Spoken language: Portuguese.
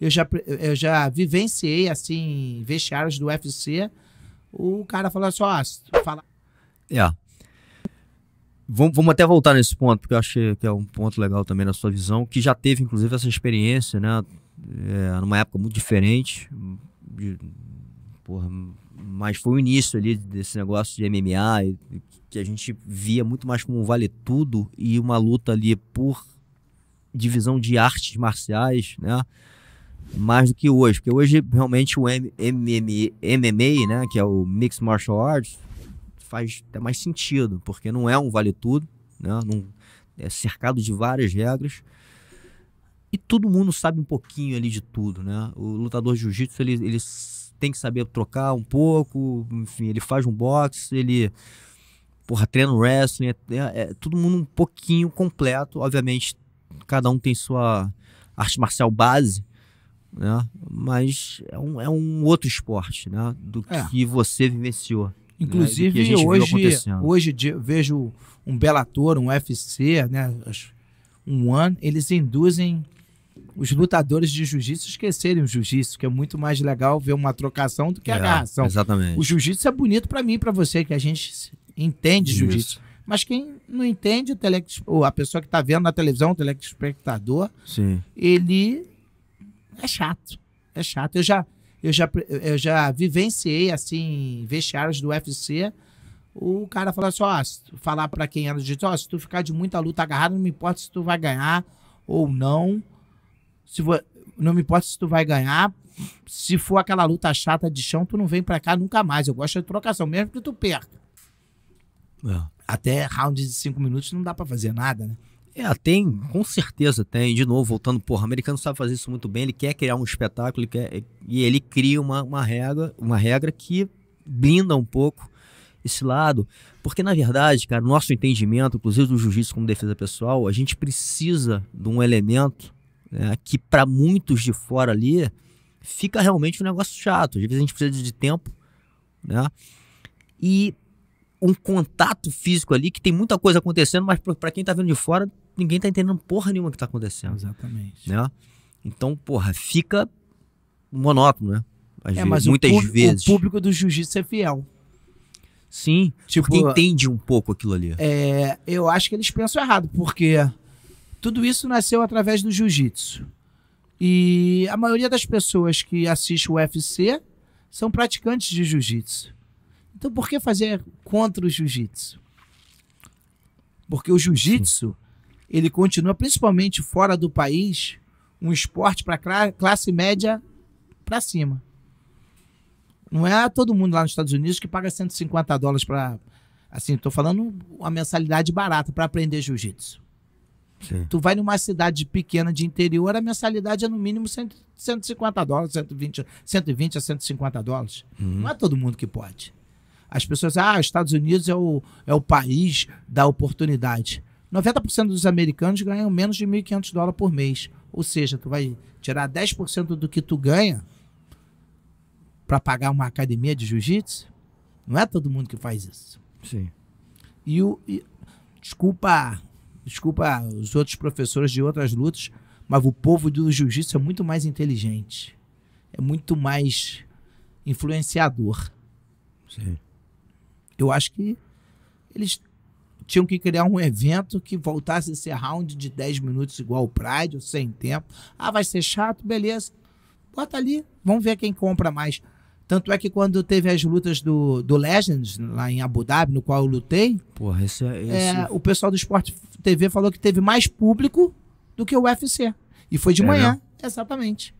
eu já, eu já vivenciei, assim, vestiários do UFC, o cara falando assim, fala... Yeah. É. vamos, até voltar nesse ponto, porque eu achei que é um ponto legal também na sua visão, que já teve, inclusive, essa experiência, né? É, numa época muito diferente, de, porra, mas foi o início ali desse negócio de MMA, e, que a gente via muito mais como um vale tudo e uma luta ali por divisão de artes marciais, né? mais do que hoje, porque hoje realmente o MMA, né, que é o Mixed Martial Arts, faz até mais sentido, porque não é um vale tudo, né, não, é cercado de várias regras e todo mundo sabe um pouquinho ali de tudo, né? O lutador de jiu-jitsu, ele, ele tem que saber trocar um pouco, enfim, ele faz um boxe, ele porra, treina wrestling, é, é, é, todo mundo um pouquinho completo, obviamente cada um tem sua arte marcial base, né? Mas é um, é um outro esporte, né? Do é. que você vivenciou. Né? Inclusive, né? hoje, hoje vejo um Bellator, um UFC, né? Um One, eles induzem os lutadores de jiu-jitsu esquecerem o jiu-jitsu, que é muito mais legal ver uma trocação do que é, a reação. Exatamente. O jiu-jitsu é bonito para mim para você, que a gente entende jiu-jitsu. Mas quem não entende, o a pessoa que está vendo na televisão, o telespectador, Sim. ele é chato. É chato. Eu já, eu já, eu já vivenciei, assim, vestiários do UFC. O cara falou assim: falar para quem era digital, ó, se tu ficar de muita luta agarrado, não me importa se tu vai ganhar ou não. Se vo... Não me importa se tu vai ganhar. Se for aquela luta chata de chão, tu não vem pra cá nunca mais. Eu gosto de trocação, mesmo que tu perca. É. Até round de cinco minutos não dá para fazer nada, né? É, tem, com certeza tem. De novo, voltando, porra, o americano sabe fazer isso muito bem, ele quer criar um espetáculo ele quer, e ele cria uma, uma, regra, uma regra que blinda um pouco esse lado. Porque, na verdade, cara, nosso entendimento, inclusive do jiu-jitsu como defesa pessoal, a gente precisa de um elemento né, que, para muitos de fora ali, fica realmente um negócio chato. Às vezes a gente precisa de tempo, né? E um contato físico ali que tem muita coisa acontecendo, mas para quem tá vendo de fora, ninguém tá entendendo porra nenhuma que tá acontecendo. Exatamente. Né? Então, porra, fica monótono, né? Às é, vezes, mas muitas o vezes. O público do jiu-jitsu é fiel. Sim, tipo, porque entende um pouco aquilo ali. É, eu acho que eles pensam errado, porque tudo isso nasceu através do jiu-jitsu. E a maioria das pessoas que assiste o UFC são praticantes de jiu-jitsu. Então por que fazer contra o jiu-jitsu? Porque o jiu-jitsu, ele continua, principalmente fora do país, um esporte para classe média para cima. Não é todo mundo lá nos Estados Unidos que paga 150 dólares para. Assim, estou falando uma mensalidade barata para aprender jiu-jitsu. Tu vai numa cidade pequena de interior, a mensalidade é no mínimo 100, 150 dólares, 120, 120 a 150 dólares. Uhum. Não é todo mundo que pode. As pessoas, ah, Estados Unidos é o, é o país da oportunidade. 90% dos americanos ganham menos de 1.500 dólares por mês. Ou seja, tu vai tirar 10% do que tu ganha para pagar uma academia de jiu-jitsu. Não é todo mundo que faz isso. Sim. E o e, desculpa, desculpa os outros professores de outras lutas, mas o povo do jiu-jitsu é muito mais inteligente. É muito mais influenciador. Sim. Eu acho que eles tinham que criar um evento que voltasse a ser round de 10 minutos igual o Pride, ou sem tempo. Ah, vai ser chato? Beleza. Bota ali, vamos ver quem compra mais. Tanto é que quando teve as lutas do, do Legends, lá em Abu Dhabi, no qual eu lutei, Porra, esse, é, esse... É, é, o pessoal do Sport TV falou que teve mais público do que o UFC. E foi de é, manhã, né? exatamente.